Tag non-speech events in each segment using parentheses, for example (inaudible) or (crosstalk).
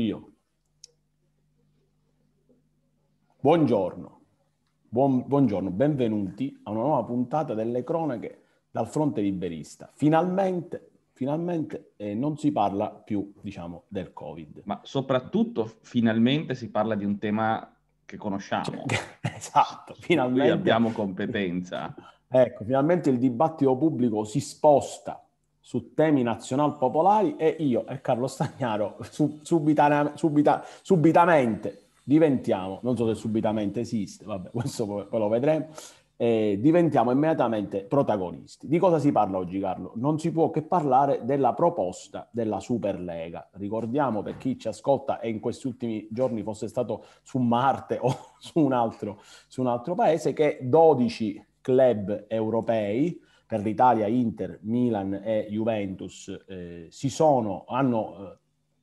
Dio. Buongiorno, Buon, buongiorno, benvenuti a una nuova puntata delle cronache dal fronte liberista. Finalmente, finalmente eh, non si parla più, diciamo, del Covid. Ma soprattutto finalmente si parla di un tema che conosciamo. (laughs) esatto, finalmente. abbiamo competenza. ecco, finalmente il dibattito pubblico si sposta su temi nazional-popolari e io e Carlo Stagnaro sub, subitane, subita, subitamente diventiamo, non so se subitamente esiste, vabbè, (laughs) questo poi, lo vedremo, eh, diventiamo immediatamente protagonisti. Di cosa si parla oggi, Carlo? Non si può che parlare della proposta della Superlega. Ricordiamo per chi ci ascolta e in questi ultimi giorni fosse stato su Marte o (laughs) su un altro, su un altro paese che 12 club europei per l'Italia Inter, Milan e Juventus eh, si sono, hanno eh,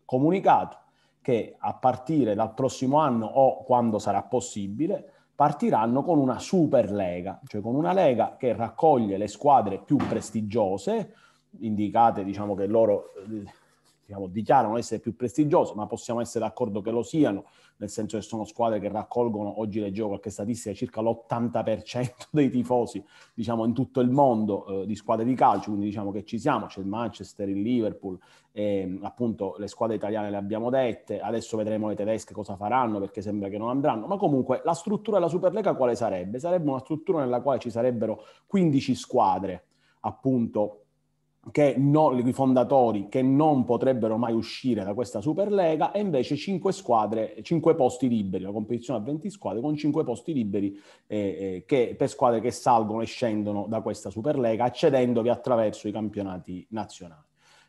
comunicato che a partire dal prossimo anno o quando sarà possibile partiranno con una super lega, cioè con una lega che raccoglie le squadre più prestigiose, indicate diciamo che loro... Eh, diciamo, dichiarano essere più prestigiose, ma possiamo essere d'accordo che lo siano, nel senso che sono squadre che raccolgono, oggi leggevo qualche statistica, circa l'80% (laughs) dei tifosi diciamo, in tutto il mondo eh, di squadre di calcio, quindi diciamo che ci siamo, c'è il Manchester, il Liverpool, e, ehm, appunto le squadre italiane le abbiamo dette, adesso vedremo le tedesche cosa faranno perché sembra che non andranno, ma comunque la struttura della Superlega quale sarebbe? Sarebbe una struttura nella quale ci sarebbero 15 squadre, appunto non, i fondatori che non potrebbero mai uscire da questa Superlega e invece 5 squadre, 5 posti liberi, una competizione a 20 squadre con 5 posti liberi eh, eh, che, per squadre che salgono e scendono da questa Superlega accedendovi attraverso i campionati nazionali.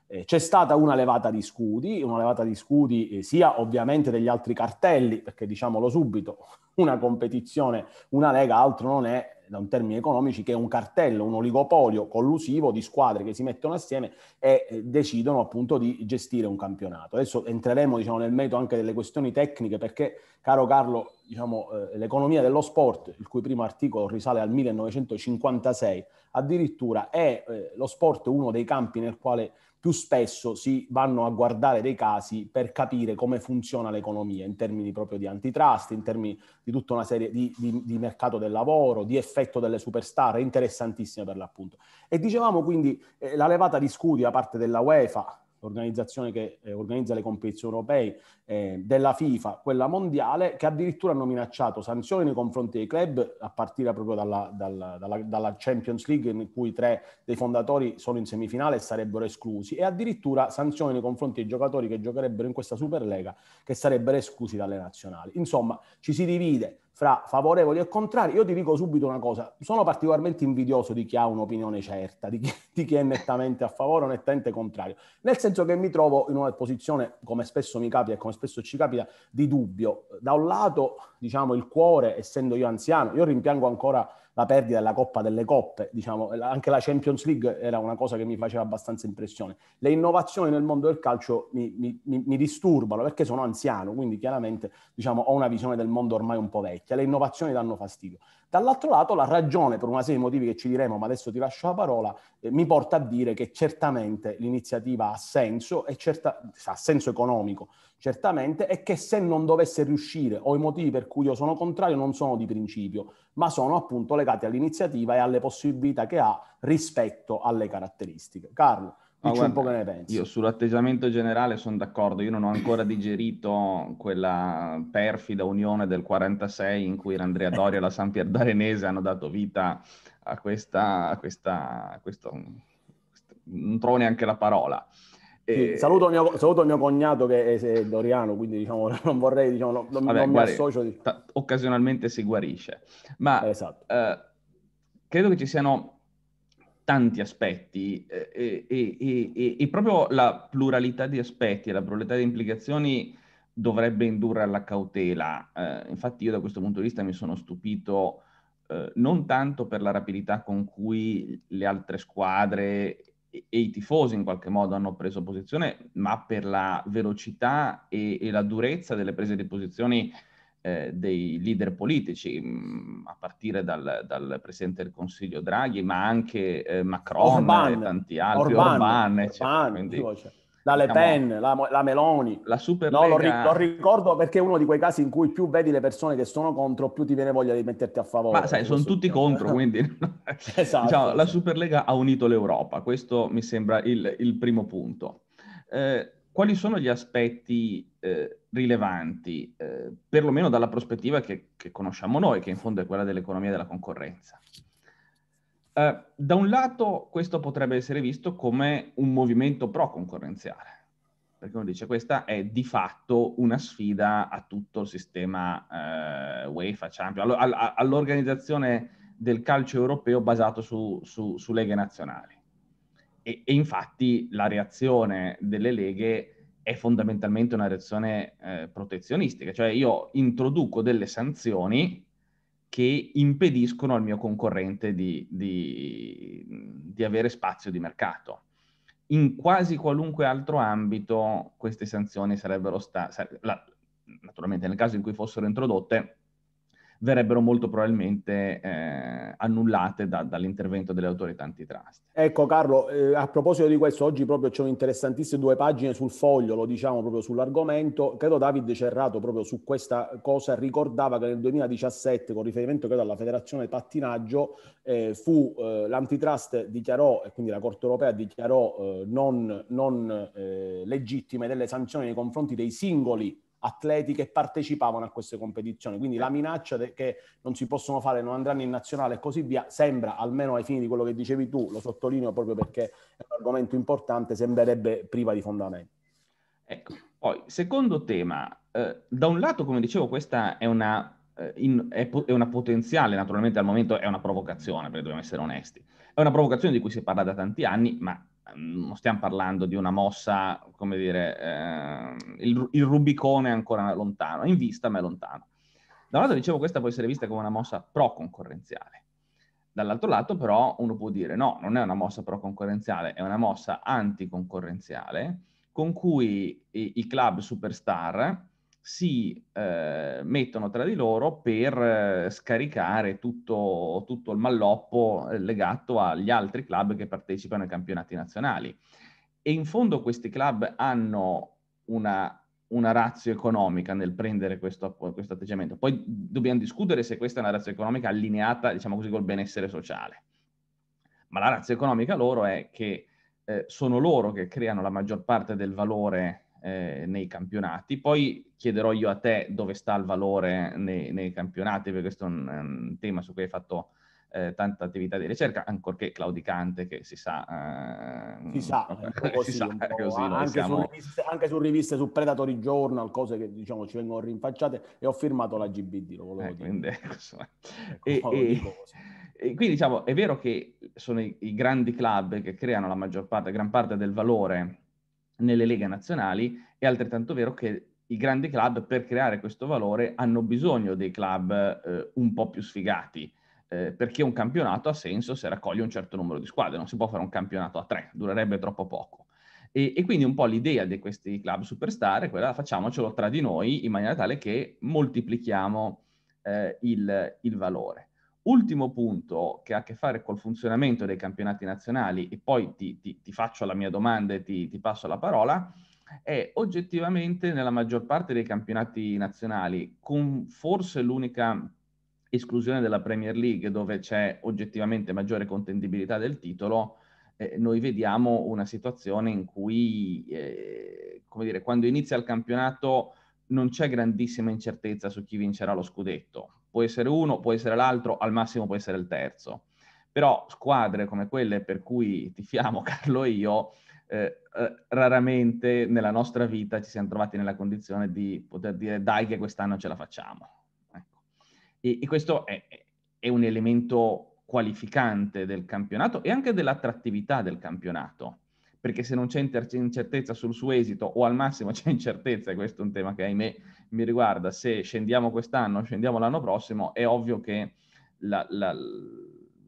Eh, c'è stata una levata di scudi, una levata di scudi eh, sia ovviamente degli altri cartelli, perché diciamolo subito, (laughs) una competizione, una lega altro non è, da un termine economici, che è un cartello, un oligopolio collusivo di squadre che si mettono assieme e eh, decidono appunto di gestire un campionato. Adesso entreremo diciamo, nel merito anche delle questioni tecniche perché Caro Carlo, diciamo, eh, l'economia dello sport, il cui primo articolo risale al 1956, addirittura è eh, lo sport uno dei campi nel quale più spesso si vanno a guardare dei casi per capire come funziona l'economia in termini proprio di antitrust, in termini di tutta una serie di, di, di mercato del lavoro, di effetto delle superstar, interessantissime per l'appunto. E dicevamo quindi eh, la levata di scudi da parte della UEFA, l'organizzazione che eh, organizza le competizioni europee eh, della FIFA, quella mondiale, che addirittura hanno minacciato sanzioni nei confronti dei club, a partire proprio dalla, dalla, dalla, dalla Champions League, in cui tre dei fondatori sono in semifinale e sarebbero esclusi, e addirittura sanzioni nei confronti dei giocatori che giocherebbero in questa Superlega, che sarebbero esclusi dalle nazionali. Insomma, ci si divide fra favorevoli e contrari, io ti dico subito una cosa, sono particolarmente invidioso di chi ha un'opinione certa, di chi, di chi è nettamente a favore o nettamente contrario, nel senso che mi trovo in una posizione, come spesso mi capita e come spesso ci capita, di dubbio. Da un lato, diciamo, il cuore, essendo io anziano, io rimpiango ancora la perdita della Coppa delle Coppe, diciamo, anche la Champions League era una cosa che mi faceva abbastanza impressione. Le innovazioni nel mondo del calcio mi, mi, mi disturbano perché sono anziano, quindi chiaramente diciamo, ho una visione del mondo ormai un po' vecchia, le innovazioni danno fastidio. Dall'altro lato la ragione, per una serie di motivi che ci diremo, ma adesso ti lascio la parola, eh, mi porta a dire che certamente l'iniziativa ha senso, certa, ha senso economico, certamente, e che se non dovesse riuscire o i motivi per cui io sono contrario non sono di principio, ma sono appunto legati all'iniziativa e alle possibilità che ha rispetto alle caratteristiche. Carlo. Ma guarda, un po' che ne pensi. Io sull'atteggiamento generale sono d'accordo, io non ho ancora digerito quella perfida unione del 46 in cui l'Andrea Doria e la San Pierdarenese hanno dato vita a questa, a questa a questo, non trovo neanche la parola. E... Sì, eh, saluto, mio, saluto, mio, cognato che è, è doriano, quindi diciamo, (laughs) non vorrei, diciamo, non, Vabbè, non mi associo. Di... T- occasionalmente si guarisce, ma esatto. eh, credo che ci siano tanti aspetti eh, eh, e, e, e, e, proprio la pluralità di aspetti e la pluralità di implicazioni dovrebbe indurre alla cautela. Eh, infatti io da questo punto di vista mi sono stupito eh, non tanto per la rapidità con cui le altre squadre e, i tifosi in qualche modo hanno preso posizione, ma per la velocità e, la durezza delle prese di posizioni eh, dei leader politici, mh, mm, a partire dal, dal, Presidente del Consiglio Draghi, ma anche eh, Macron Orban, e tanti altri, Orban, Orban, Orban quindi, cioè, la Le diciamo Pen, la, la, Meloni. La Super No, lo, ri- lo, ricordo perché è uno di quei casi in cui più vedi le persone che sono contro, più ti viene voglia di metterti a favore. Ma sai, sono tutti caso. contro, quindi... (laughs) Diciamo, esatto, diciamo, La Lega ha unito l'Europa, questo mi sembra il, il primo punto. Eh, quali sono gli aspetti eh, rilevanti, eh, perlomeno dalla prospettiva che, che, conosciamo noi, che in fondo è quella dell'economia della concorrenza? Eh, da un lato questo potrebbe essere visto come un movimento pro-concorrenziale, perché uno dice questa è di fatto una sfida a tutto il sistema eh, UEFA, Champions, all- all- all'organizzazione del calcio europeo basato su, su, su leghe nazionali e, e infatti la reazione delle leghe è fondamentalmente una reazione eh, protezionistica, cioè io introduco delle sanzioni che impediscono al mio concorrente di, di, di, avere spazio di mercato. In quasi qualunque altro ambito queste sanzioni sarebbero state, sare- naturalmente nel caso in cui fossero introdotte, verrebbero molto probabilmente eh, annullate da, dall'intervento delle autorità antitrust. Ecco Carlo, eh, a proposito di questo, oggi proprio c'è un'interessantissima due pagine sul foglio, lo diciamo proprio sull'argomento, credo Davide Cerrato proprio su questa cosa ricordava che nel 2017, con riferimento credo alla federazione pattinaggio, eh, fu, eh, l'antitrust dichiarò, e quindi la Corte Europea dichiarò eh, non, non eh, legittime delle sanzioni nei confronti dei singoli atleti che partecipavano a queste competizioni. Quindi la minaccia de- che non si possono fare non andranno in nazionale e così via sembra, almeno ai fini di quello che dicevi tu, lo sottolineo proprio perché è un argomento importante, sembrerebbe priva di fondamento. Ecco, poi secondo tema, eh, da un lato come dicevo questa è una eh, in, è, è, una potenziale, naturalmente al momento è una provocazione, perché dobbiamo essere onesti. È una provocazione di cui si parla da tanti anni, ma Ehm, non stiamo parlando di una mossa, come dire, eh, il, il, Rubicone è ancora lontano, in vista ma è lontano. Da un lato dicevo questa può essere vista come una mossa pro-concorrenziale, dall'altro lato però uno può dire no, non è una mossa pro-concorrenziale, è una mossa anticoncorrenziale con cui i, i club superstar si eh, mettono tra di loro per eh, scaricare tutto, tutto, il malloppo eh, legato agli altri club che partecipano ai campionati nazionali. E in fondo questi club hanno una, una razza economica nel prendere questo, questo, atteggiamento. Poi dobbiamo discutere se questa è una razza economica allineata, diciamo così, col benessere sociale. Ma la razza economica loro è che eh, sono loro che creano la maggior parte del valore eh, nei campionati. Poi chiederò io a te dove sta il valore nei, nei campionati, perché questo è un, un, tema su cui hai fatto eh, tanta attività di ricerca, ancorché claudicante, che si sa... Eh, si sa, eh, (laughs) eh, così, si sa così, anche, siamo... su riviste, anche, su riviste, su Predatori Journal, cose che diciamo ci vengono rinfacciate, e ho firmato la GBD, lo volevo eh, dire. Quindi, (laughs) ecco, ecco, e, e, e, quindi diciamo, è vero che sono i, i grandi club che creano la maggior parte, gran parte del valore nelle leghe nazionali, è altrettanto vero che i grandi club per creare questo valore hanno bisogno dei club eh, un po' più sfigati, eh, perché un campionato ha senso se raccoglie un certo numero di squadre, non si può fare un campionato a tre, durerebbe troppo poco. E, e, quindi un po' l'idea di questi club superstar è quella facciamocelo tra di noi in maniera tale che moltiplichiamo eh, il, il valore. Ultimo punto che ha a che fare col funzionamento dei campionati nazionali e poi ti, ti, ti faccio la mia domanda e ti, ti, passo la parola, è oggettivamente nella maggior parte dei campionati nazionali, con forse l'unica esclusione della Premier League dove c'è oggettivamente maggiore contendibilità del titolo, eh, noi vediamo una situazione in cui, eh, come dire, quando inizia il campionato non c'è grandissima incertezza su chi vincerà lo scudetto può essere uno, può essere l'altro, al massimo può essere il terzo. Però squadre come quelle per cui tifiamo (laughs) Carlo e io, eh, eh, raramente nella nostra vita ci siamo trovati nella condizione di poter dire dai che quest'anno ce la facciamo. Ecco. E, e, questo è, è un elemento qualificante del campionato e anche dell'attrattività del campionato perché se non c'è incertezza sul suo esito o al massimo (laughs) c'è incertezza, e questo è un tema che ahimè mi riguarda, se scendiamo quest'anno, o scendiamo l'anno prossimo, è ovvio che la, la,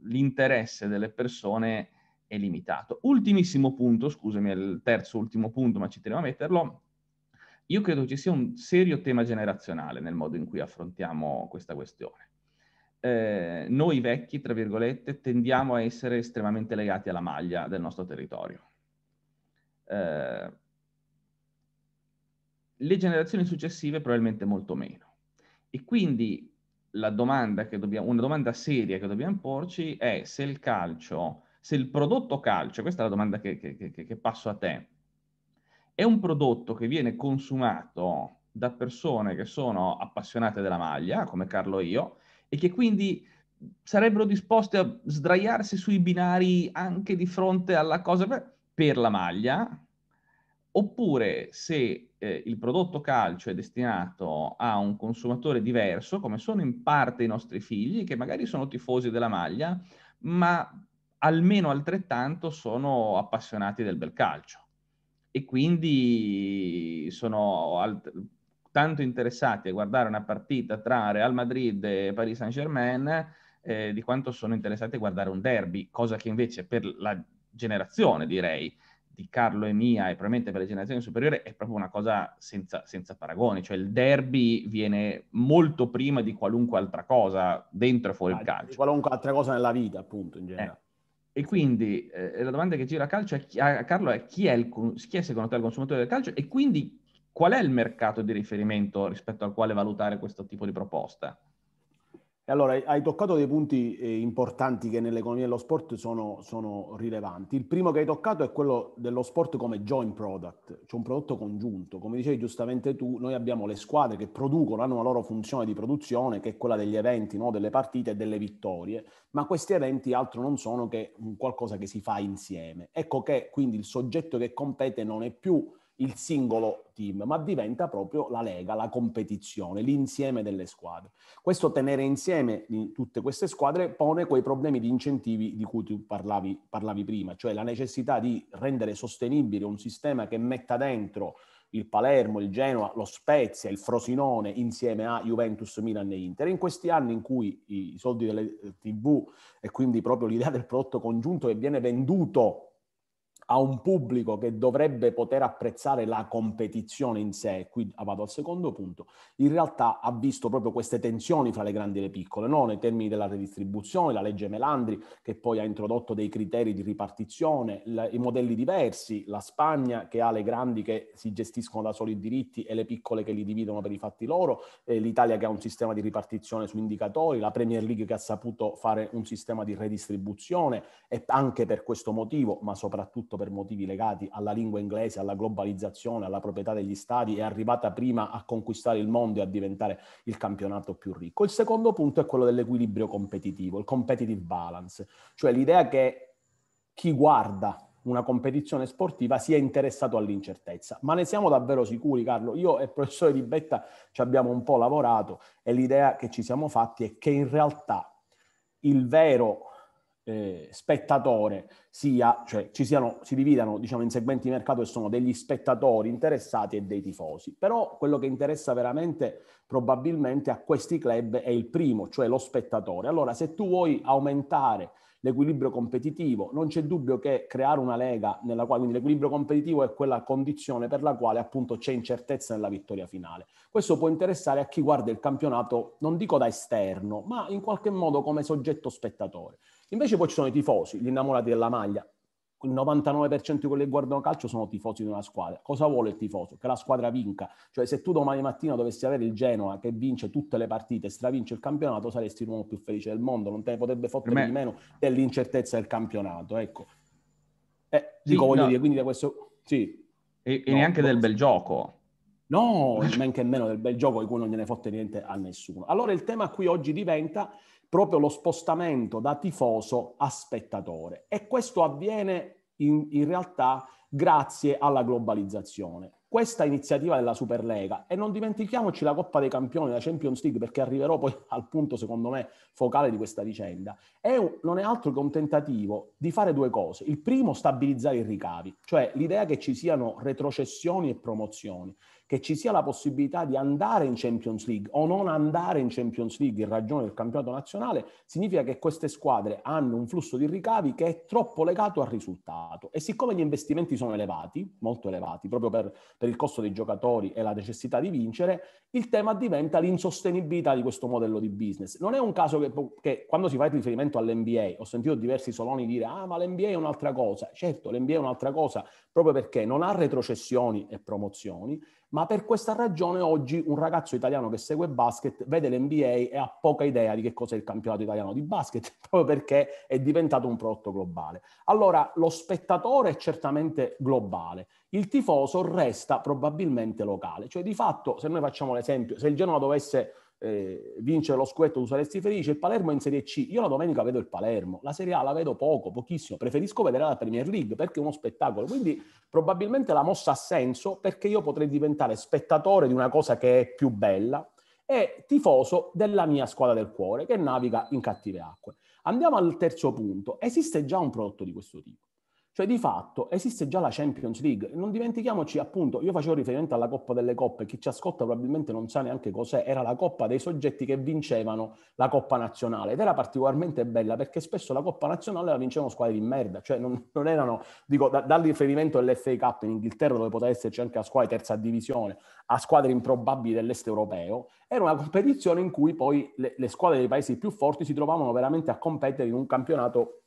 l'interesse delle persone è limitato. Ultimissimo punto, scusami, è il terzo ultimo punto, ma ci tenevo a metterlo. Io credo ci sia un serio tema generazionale nel modo in cui affrontiamo questa questione. Eh, noi vecchi, tra virgolette, tendiamo a essere estremamente legati alla maglia del nostro territorio eh, le generazioni successive probabilmente molto meno. E quindi domanda dobbiamo, una domanda seria che dobbiamo porci è se il calcio, se il prodotto calcio, questa è la domanda che, che, che, che passo a te, è un prodotto che viene consumato da persone che sono appassionate della maglia, come Carlo e io, e che quindi sarebbero disposte a sdraiarsi sui binari anche di fronte alla cosa. Beh, per la maglia, oppure se eh, il prodotto calcio è destinato a un consumatore diverso, come sono in parte i nostri figli, che magari sono tifosi della maglia, ma almeno altrettanto sono appassionati del bel calcio e quindi sono alt- tanto interessati a guardare una partita tra Real Madrid e Paris Saint-Germain eh, di quanto sono interessati a guardare un derby, cosa che invece per la generazione, direi, di Carlo e mia e probabilmente per le generazioni superiori è proprio una cosa senza, senza paragoni, cioè il derby viene molto prima di qualunque altra cosa dentro e fuori ah, il calcio. Di qualunque altra cosa nella vita, appunto, in generale. Eh. E quindi eh, la domanda che gira a, calcio è, chi, a Carlo è chi è, il, chi è secondo te il consumatore del calcio e quindi qual è il mercato di riferimento rispetto al quale valutare questo tipo di proposta? allora hai toccato dei punti eh, importanti che nell'economia dello sport sono, sono, rilevanti. Il primo che hai toccato è quello dello sport come joint product, cioè un prodotto congiunto. Come dicevi giustamente tu, noi abbiamo le squadre che producono, hanno una loro funzione di produzione che è quella degli eventi, no? delle partite e delle vittorie, ma questi eventi altro non sono che qualcosa che si fa insieme. Ecco che quindi il soggetto che compete non è più il singolo team, ma diventa proprio la lega, la competizione, l'insieme delle squadre. Questo tenere insieme tutte queste squadre pone quei problemi di incentivi di cui tu parlavi, parlavi prima, cioè la necessità di rendere sostenibile un sistema che metta dentro il Palermo, il Genoa, lo Spezia, il Frosinone insieme a Juventus, Milan e Inter. In questi anni in cui i soldi delle eh, TV e quindi proprio l'idea del prodotto congiunto che viene venduto a un pubblico che dovrebbe poter apprezzare la competizione in sé, qui vado al secondo punto, in realtà ha visto proprio queste tensioni fra le grandi e le piccole, no? nei termini della redistribuzione, la legge Melandri che poi ha introdotto dei criteri di ripartizione, la, i modelli diversi, la Spagna che ha le grandi che si gestiscono da soli i diritti e le piccole che li dividono per i fatti loro, eh, l'Italia che ha un sistema di ripartizione su indicatori, la Premier League che ha saputo fare un sistema di redistribuzione e anche per questo motivo, ma soprattutto per motivi legati alla lingua inglese, alla globalizzazione, alla proprietà degli stati, è arrivata prima a conquistare il mondo e a diventare il campionato più ricco. Il secondo punto è quello dell'equilibrio competitivo, il competitive balance, cioè l'idea che chi guarda una competizione sportiva sia interessato all'incertezza. Ma ne siamo davvero sicuri, Carlo? Io e il professore Di Betta ci abbiamo un po' lavorato e l'idea che ci siamo fatti è che in realtà il vero eh, spettatore sia, cioè ci siano, si dividano diciamo, in segmenti di mercato che sono degli spettatori interessati e dei tifosi. Però quello che interessa veramente probabilmente a questi club è il primo, cioè lo spettatore. Allora se tu vuoi aumentare l'equilibrio competitivo, non c'è dubbio che creare una lega nella quale quindi l'equilibrio competitivo è quella condizione per la quale appunto c'è incertezza nella vittoria finale. Questo può interessare a chi guarda il campionato, non dico da esterno, ma in qualche modo come soggetto spettatore. Invece poi ci sono i tifosi, gli innamorati della maglia. Il 99% di quelli che guardano calcio sono tifosi di una squadra. Cosa vuole il tifoso? Che la squadra vinca. Cioè se tu domani mattina dovessi avere il Genoa che vince tutte le partite, e stravince il campionato, saresti l'uomo più felice del mondo. Non te ne potrebbe fottere me... di meno dell'incertezza del campionato. Ecco. Eh, dico, voglio no. dire, quindi da questo... Sì. E, e no, neanche del bel gioco. No, (laughs) neanche meno del bel gioco di cui non gliene fotte niente a nessuno. Allora il tema qui oggi diventa proprio lo spostamento da tifoso a spettatore. E questo avviene in, in realtà grazie alla globalizzazione. Questa iniziativa della Superlega, e non dimentichiamoci la Coppa dei Campioni, la Champions League, perché arriverò poi (laughs) al punto, secondo me, focale di questa vicenda, è un, non è altro che un tentativo di fare due cose. Il primo, stabilizzare i ricavi, cioè l'idea che ci siano retrocessioni e promozioni che ci sia la possibilità di andare in Champions League o non andare in Champions League in ragione del campionato nazionale, significa che queste squadre hanno un flusso di ricavi che è troppo legato al risultato. E siccome gli investimenti sono elevati, molto elevati, proprio per, per il costo dei giocatori e la necessità di vincere, il tema diventa l'insostenibilità di questo modello di business. Non è un caso che, boh, che quando si fa il riferimento all'NBA, ho sentito diversi soloni dire, ah ma l'NBA è un'altra cosa. Certo, l'NBA è un'altra cosa, proprio perché non ha retrocessioni e promozioni ma per questa ragione oggi un ragazzo italiano che segue basket vede l'NBA e ha poca idea di che cos'è il campionato italiano di basket, (laughs) proprio perché è diventato un prodotto globale. Allora lo spettatore è certamente globale, il tifoso resta probabilmente locale. Cioè di fatto, se noi facciamo l'esempio, se il Genoa dovesse eh, vince lo scudetto tu saresti felice, il Palermo è in Serie C, io la domenica vedo il Palermo, la Serie A la vedo poco, pochissimo, preferisco vedere la Premier League perché è uno spettacolo, quindi probabilmente la mossa ha senso perché io potrei diventare spettatore di una cosa che è più bella e tifoso della mia squadra del cuore che naviga in cattive acque. Andiamo al terzo punto, esiste già un prodotto di questo tipo. Cioè di fatto esiste già la Champions League, non dimentichiamoci appunto, io facevo riferimento alla Coppa delle Coppe, chi ci ascolta probabilmente non sa neanche cos'è, era la Coppa dei soggetti che vincevano la Coppa Nazionale ed era particolarmente bella perché spesso la Coppa Nazionale la vincevano squadre di merda, cioè non, non erano, dico, da, dal riferimento all'FA Cup in Inghilterra dove poteva esserci anche a squadre terza divisione, a squadre improbabili dell'est europeo, era una competizione in cui poi le, le squadre dei paesi più forti si trovavano veramente a competere in un campionato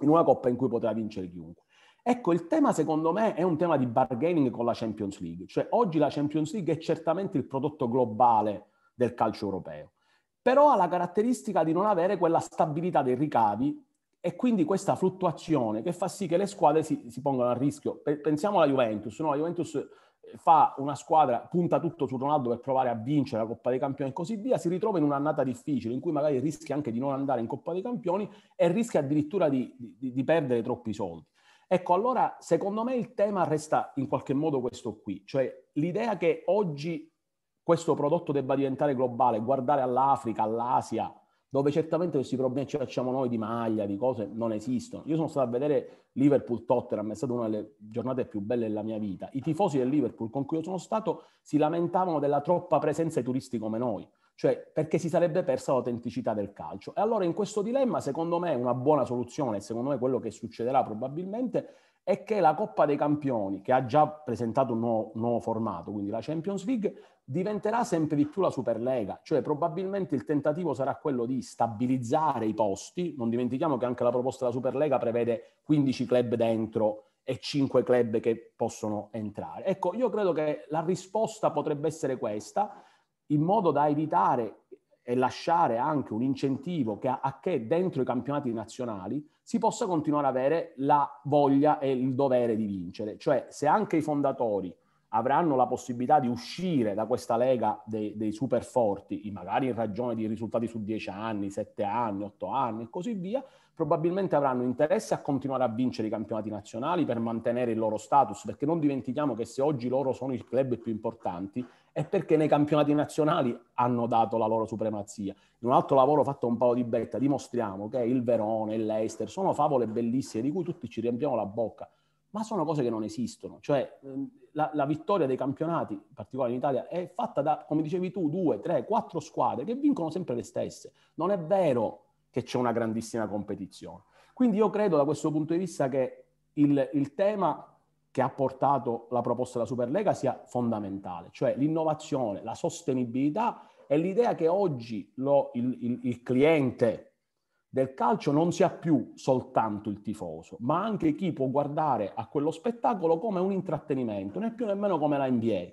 in una coppa in cui potrà vincere chiunque. Ecco, il tema secondo me è un tema di bargaining con la Champions League, cioè oggi la Champions League è certamente il prodotto globale del calcio europeo, però ha la caratteristica di non avere quella stabilità dei ricavi e quindi questa fluttuazione che fa sì che le squadre si, si pongano a rischio. Pensiamo alla Juventus, no? la Juventus fa una squadra, punta tutto su Ronaldo per provare a vincere la Coppa dei Campioni e così via, si ritrova in un'annata difficile in cui magari rischia anche di non andare in Coppa dei Campioni e rischia addirittura di, di, di perdere troppi soldi. Ecco, allora secondo me il tema resta in qualche modo questo qui, cioè l'idea che oggi questo prodotto debba diventare globale, guardare all'Africa, all'Asia, dove certamente questi problemi ci facciamo noi di maglia, di cose, non esistono. Io sono stato a vedere Liverpool-Tottenham, è stata una delle giornate più belle della mia vita. I tifosi del Liverpool con cui io sono stato si lamentavano della troppa presenza di turisti come noi, cioè perché si sarebbe persa l'autenticità del calcio. E allora in questo dilemma, secondo me, una buona soluzione, secondo me quello che succederà probabilmente, è che la Coppa dei Campioni, che ha già presentato un nuovo, nuovo formato, quindi la Champions League, diventerà sempre di più la Superlega, cioè probabilmente il tentativo sarà quello di stabilizzare i posti, non dimentichiamo che anche la proposta della Superlega prevede 15 club dentro e 5 club che possono entrare. Ecco, io credo che la risposta potrebbe essere questa, in modo da evitare e lasciare anche un incentivo che, a che dentro i campionati nazionali si possa continuare ad avere la voglia e il dovere di vincere. Cioè, se anche i fondatori avranno la possibilità di uscire da questa lega dei, dei super forti, magari in ragione di risultati su 10 anni, 7 anni, 8 anni e così via, probabilmente avranno interesse a continuare a vincere i campionati nazionali per mantenere il loro status, perché non dimentichiamo che se oggi loro sono i club più importanti è perché nei campionati nazionali hanno dato la loro supremazia. In un altro lavoro fatto un paio di betta dimostriamo che il Verona e l'Eister sono favole bellissime di cui tutti ci riempiamo la bocca, ma sono cose che non esistono. Cioè ehm, la, la vittoria dei campionati, in particolare in Italia, è fatta da, come dicevi tu, due, tre, quattro squadre che vincono sempre le stesse. Non è vero che c'è una grandissima competizione. Quindi io credo da questo punto di vista che il, il tema che ha portato la proposta della Superlega sia fondamentale, cioè l'innovazione, la sostenibilità e l'idea che oggi lo, il, il, il cliente del calcio non sia più soltanto il tifoso, ma anche chi può guardare a quello spettacolo come un intrattenimento, né più nemmeno come la NBA,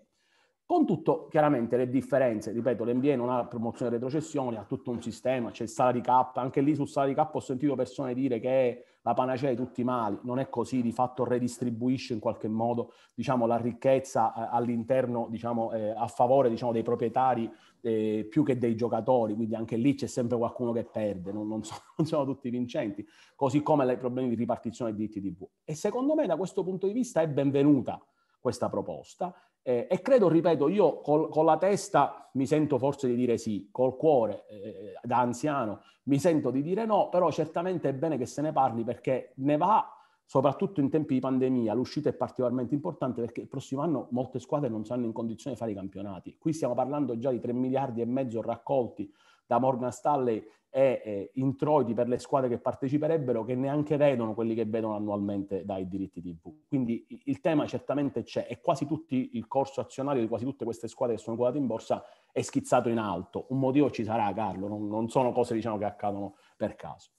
con tutto, chiaramente, le differenze, ripeto, l'NBA non ha promozione e retrocessione, ha tutto un sistema, c'è il di cap, anche lì sul di cap ho sentito persone dire che è la panacea di tutti i mali, non è così, di fatto redistribuisce in qualche modo, diciamo, la ricchezza eh, all'interno, diciamo, eh, a favore, diciamo, dei proprietari eh, più che dei giocatori, quindi anche lì c'è sempre qualcuno che perde, non, non, sono, (laughs) non sono, tutti vincenti, così come i problemi di ripartizione dei diritti TV. E secondo me da questo punto di vista è benvenuta questa proposta eh, e credo, ripeto, io col, con la testa mi sento forse di dire sì, col cuore eh, da anziano mi sento di dire no, però certamente è bene che se ne parli perché ne va, soprattutto in tempi di pandemia, l'uscita è particolarmente importante perché il prossimo anno molte squadre non saranno in condizione di fare i campionati. Qui stiamo parlando già di 3 miliardi e mezzo raccolti da Morgan Stanley e eh, introiti per le squadre che parteciperebbero che neanche vedono quelli che vedono annualmente dai diritti TV. Quindi il tema certamente c'è e quasi tutto il corso azionario di quasi tutte queste squadre che sono quotate in borsa è schizzato in alto. Un motivo ci sarà, Carlo, non, non sono cose diciamo, che accadono per caso.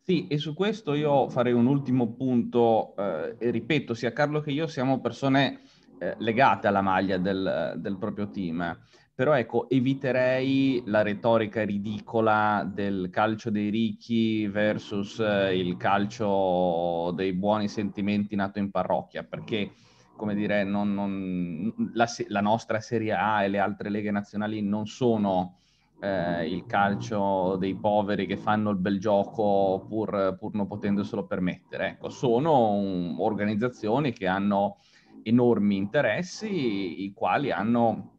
Sì, e su questo io farei un ultimo punto, eh, e ripeto, sia Carlo che io siamo persone eh, legate alla maglia del, del proprio team però ecco, eviterei la retorica ridicola del calcio dei ricchi versus eh, il calcio dei buoni sentimenti nato in parrocchia, perché come dire, non, non, la, la, nostra Serie A e le altre leghe nazionali non sono eh, il calcio dei poveri che fanno il bel gioco pur, pur non potendoselo permettere. Ecco, sono un, organizzazioni che hanno enormi interessi, i quali hanno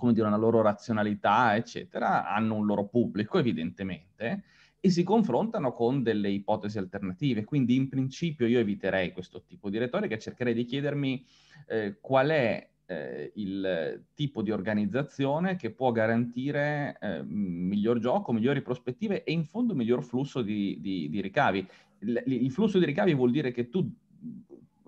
come dire, una loro razionalità, eccetera, hanno un loro pubblico evidentemente e si confrontano con delle ipotesi alternative. Quindi in principio io eviterei questo tipo di retorica e cercherei di chiedermi eh, qual è eh, il tipo di organizzazione che può garantire eh, miglior gioco, migliori prospettive e in fondo miglior flusso di, di, di ricavi. L- il flusso di ricavi vuol dire che tu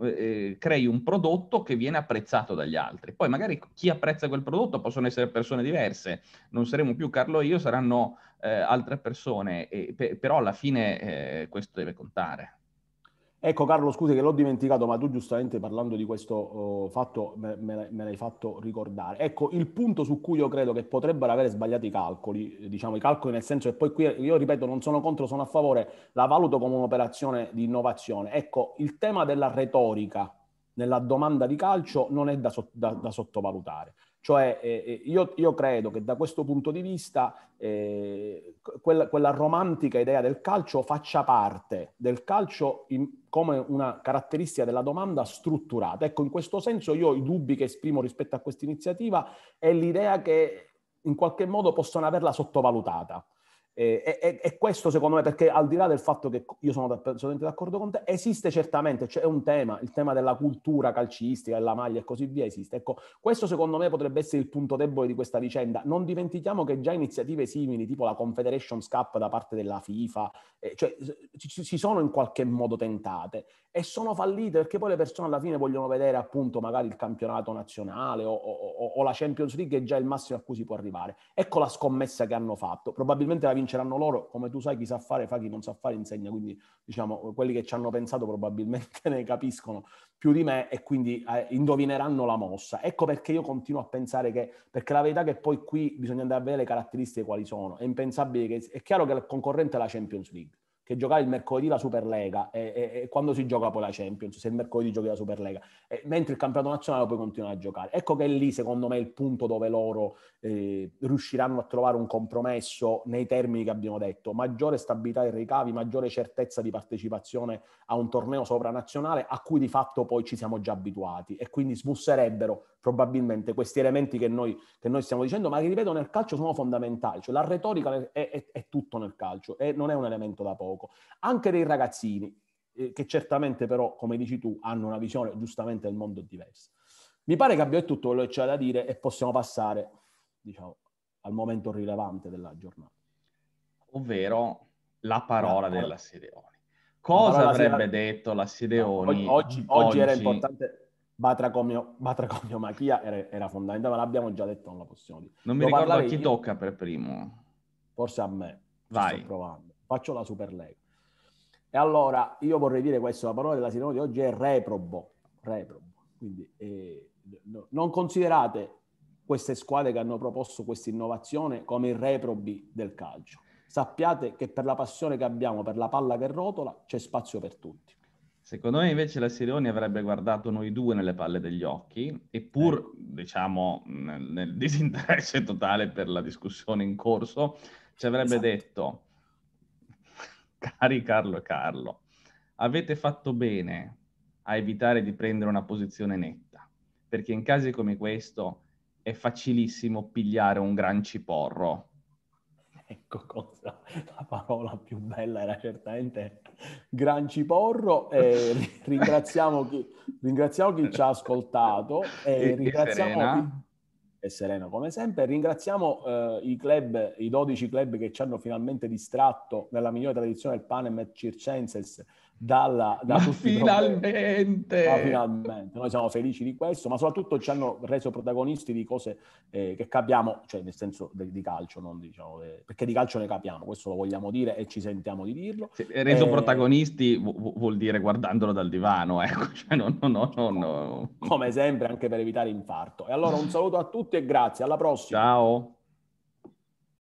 eh, eh, crei un prodotto che viene apprezzato dagli altri. Poi magari chi apprezza quel prodotto possono essere persone diverse, non saremo più Carlo e io, saranno eh, altre persone, e, pe- però alla fine eh, questo deve contare. Ecco Carlo, scusi che l'ho dimenticato, ma tu giustamente parlando di questo oh, fatto me, me, me, l'hai fatto ricordare. Ecco, il punto su cui io credo che potrebbero avere sbagliato i calcoli, eh, diciamo i calcoli nel senso che poi qui io ripeto non sono contro, sono a favore, la valuto come un'operazione di innovazione. Ecco, il tema della retorica nella domanda di calcio non è da, da, da sottovalutare. Cioè eh, eh, io, io, credo che da questo punto di vista eh, quella, quella, romantica idea del calcio faccia parte del calcio in, come una caratteristica della domanda strutturata. Ecco, in questo senso io i dubbi che esprimo rispetto a questa iniziativa è l'idea che in qualche modo possono averla sottovalutata. E, e, e, questo secondo me, perché al di là del fatto che io sono assolutamente d'accordo con te, esiste certamente, c'è cioè un tema, il tema della cultura calcistica, della maglia e così via esiste. Ecco, questo secondo me potrebbe essere il punto debole di questa vicenda. Non dimentichiamo che già iniziative simili, tipo la Confederations Cup da parte della FIFA, eh, cioè si sono in qualche modo tentate e sono fallite perché poi le persone alla fine vogliono vedere appunto magari il campionato nazionale o, o, o, o la Champions League è già il massimo a cui si può arrivare. Ecco la scommessa che hanno fatto, probabilmente la vinceranno loro, come tu sai chi sa fare fa, chi non sa fare insegna, quindi diciamo quelli che ci hanno pensato probabilmente (laughs) ne capiscono più di me e quindi eh, indovineranno la mossa. Ecco perché io continuo a pensare che, perché la verità è che poi qui bisogna andare a vedere le caratteristiche quali sono, è impensabile che, è chiaro che il concorrente è la Champions League, che giocava il mercoledì la Superlega e, e, e, quando si gioca poi la Champions, se il mercoledì giochi la Superlega, e, mentre il campionato nazionale poi continua a giocare. Ecco che è lì secondo me il punto dove loro eh, riusciranno a trovare un compromesso nei termini che abbiamo detto, maggiore stabilità dei ricavi, maggiore certezza di partecipazione a un torneo sovranazionale a cui di fatto poi ci siamo già abituati e quindi smusserebbero probabilmente questi elementi che noi, che noi, stiamo dicendo, ma che ripeto nel calcio sono fondamentali, cioè la retorica è, è, è tutto nel calcio e non è un elemento da poco. Anche dei ragazzini, eh, che certamente però, come dici tu, hanno una visione giustamente del mondo diversa. Mi pare che abbia tutto quello che c'è da dire e possiamo passare, diciamo, al momento rilevante della giornata. Ovvero la parola, la della Sideoni. Cosa parola avrebbe la... detto la Sideoni? No, oggi, oggi, oggi era importante Batracomio, Batracomio Machia era, era, fondamentale, ma l'abbiamo già detto, non la possiamo dire. Non mi Devo ricordo a chi io. tocca per primo. Forse a me. Vai. Sto provando. Faccio la Super League. E allora, io vorrei dire questo, la parola della sinodi di oggi è reprobo. reprobo. Quindi eh, no, non considerate queste squadre che hanno proposto questa innovazione come i reprobi del calcio. Sappiate che per la passione che abbiamo per la palla che rotola c'è spazio per tutti. Secondo me invece la Sirioni avrebbe guardato noi due nelle palle degli occhi eppur, eh. diciamo, nel, nel, disinteresse totale per la discussione in corso, ci avrebbe esatto. detto, cari Carlo e Carlo, avete fatto bene a evitare di prendere una posizione netta, perché in casi come questo è facilissimo pigliare un gran ciporro ecco cosa, la parola più bella era certamente gran ciporro e (laughs) ringraziamo chi, ringraziamo chi ci ha ascoltato e, ringraziamo e sereno come sempre. Ringraziamo eh, i club, i 12 club che ci hanno finalmente distratto nella migliore tradizione del Panem et Circenses dalla, da ma finalmente! Ma finalmente! Noi siamo felici di questo, ma soprattutto ci hanno reso protagonisti di cose eh, che capiamo, cioè nel senso de, di calcio, non diciamo, eh, perché di calcio ne capiamo, questo lo vogliamo dire e ci sentiamo di dirlo. Sì, reso eh, protagonisti vu- vuol dire guardandolo dal divano, ecco, (laughs) cioè, no, no, no, no, no. Come sempre, anche per evitare infarto. E allora un saluto a tutti e grazie, alla prossima! Ciao!